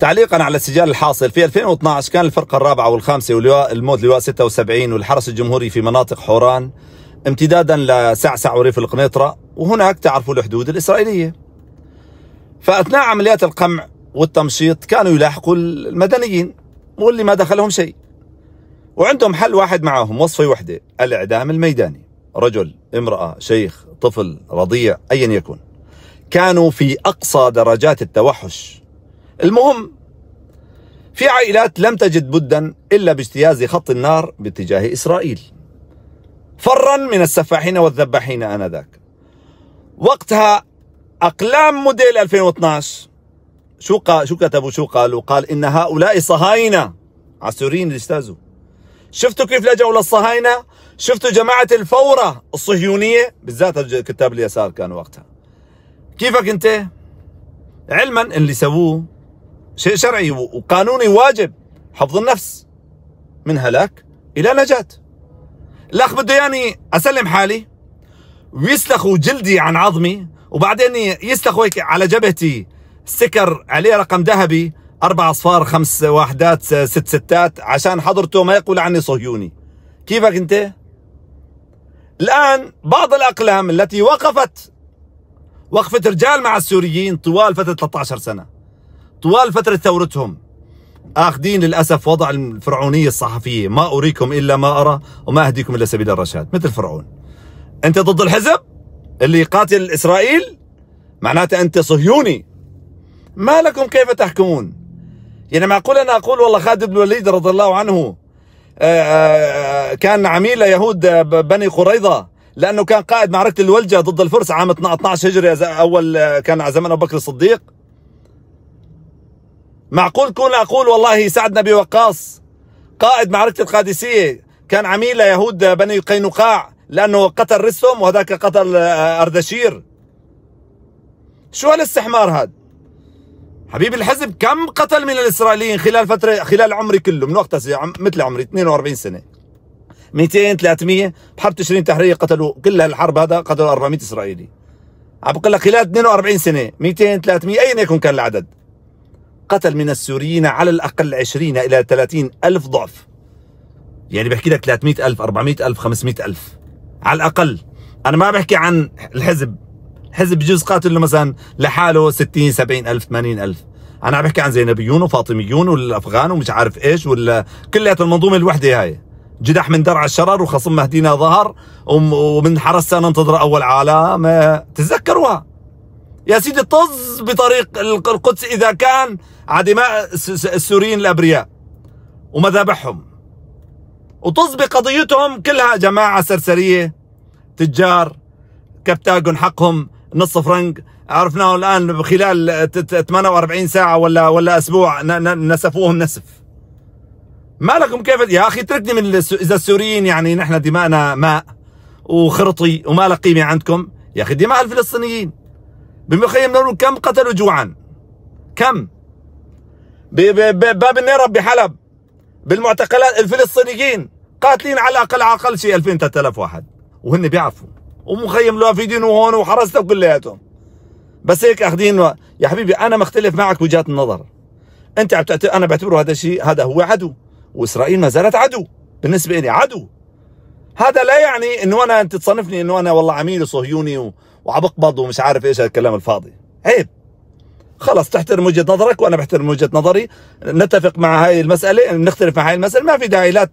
تعليقا على السجال الحاصل في 2012 كان الفرقة الرابعة والخامسة واللواء الموت لواء 76 والحرس الجمهوري في مناطق حوران امتدادا لسعسع وريف القنيطرة وهناك تعرفوا الحدود الإسرائيلية فأثناء عمليات القمع والتمشيط كانوا يلاحقوا المدنيين واللي ما دخلهم شيء وعندهم حل واحد معاهم وصفة وحدة الإعدام الميداني رجل امرأة شيخ طفل رضيع أيا يكن كانوا في أقصى درجات التوحش المهم في عائلات لم تجد بدا إلا باجتياز خط النار باتجاه إسرائيل فرا من السفاحين والذباحين آنذاك وقتها أقلام موديل 2012 شو قال شو كتبوا شو قالوا قال إن هؤلاء صهاينة عسورين اللي اجتازوا شفتوا كيف لجأوا للصهاينة شفتوا جماعة الفورة الصهيونية بالذات كتاب اليسار كانوا وقتها كيفك انت علما اللي سووه شيء شرعي وقانوني واجب حفظ النفس من هلاك الى نجاه الاخ بده يعني اسلم حالي ويسلخوا جلدي عن عظمي وبعدين يسلخوا هيك على جبهتي سكر عليه رقم ذهبي اربع اصفار خمس وحدات ست ستات عشان حضرته ما يقول عني صهيوني كيفك انت الان بعض الاقلام التي وقفت وقفه رجال مع السوريين طوال فتره 13 سنه طوال فترة ثورتهم اخذين للاسف وضع الفرعونيه الصحفيه ما اريكم الا ما ارى وما اهديكم الا سبيل الرشاد مثل فرعون انت ضد الحزب اللي يقاتل اسرائيل معناته انت صهيوني ما لكم كيف تحكمون يعني معقول انا اقول والله خالد بن الوليد رضي الله عنه آه، آه، كان عميل يهود بني قريضة لانه كان قائد معركه الولجه ضد الفرس عام 12 هجري آه، اول كان زمن ابو بكر الصديق معقول كون أقول والله سعد بن وقاص قائد معركة القادسية كان عميل ليهود بني قينقاع لأنه قتل رستم وهذاك قتل آه، أردشير شو هالاستحمار هذا حبيب الحزب كم قتل من الإسرائيليين خلال فترة خلال عمري كله من وقت مثل عمري 42 سنة 200 300 بحرب تشرين تحرير قتلوا كل هالحرب هذا قتلوا 400 إسرائيلي عم بقول لك خلال 42 سنة 200 300 أيا يكن كان العدد قتل من السوريين على الأقل 20 إلى 30 ألف ضعف يعني بحكي لك 300 ألف 400 ألف 500 ألف على الأقل أنا ما بحكي عن الحزب الحزب بجوز قاتل مثلا لحاله 60 70 ألف 80 ألف أنا عم بحكي عن زينبيون وفاطميون والأفغان ومش عارف إيش ولا كليات المنظومة الوحدة هاي جدح من درع الشرر وخصم مهدينا ظهر ومن حرسة ننتظر أول عالم تذكروها يا سيدي طز بطريق القدس إذا كان دماء السوريين الابرياء ومذابحهم وتصبي قضيتهم كلها جماعه سرسريه تجار كبتاجون حقهم نص فرنك عرفناه الان خلال 48 ساعه ولا ولا اسبوع نسفوهم نسف ما لكم كيف يا اخي اتركني من اذا السوريين يعني نحن دماءنا ماء وخرطي وما له قيمه عندكم يا اخي دماء الفلسطينيين بمخيم نقول كم قتلوا جوعا كم بباب النيرة بحلب بالمعتقلات الفلسطينيين قاتلين على الاقل على الاقل شيء 2000 3000 واحد وهن بيعرفوا ومخيم لافيدين وهون وحرسته كلياتهم بس هيك اخذين و... يا حبيبي انا مختلف معك وجهات النظر انت عم انا بعتبره هذا الشيء هذا هو عدو واسرائيل ما زالت عدو بالنسبه لي عدو هذا لا يعني انه انا انت تصنفني انه انا والله عميل صهيوني و... وعم بقبض ومش عارف ايش هالكلام الفاضي عيب خلص تحترم وجهه نظرك وانا بحترم وجهه نظري نتفق مع هاي المساله نختلف مع هاي المساله ما في داعي لا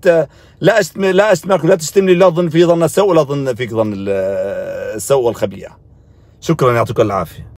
لا أشتم لا اشتمك ولا تشتمني لا ظن في ظن السوء ولا ظن فيك ظن السوء والخبيئه شكرا يعطيكم العافيه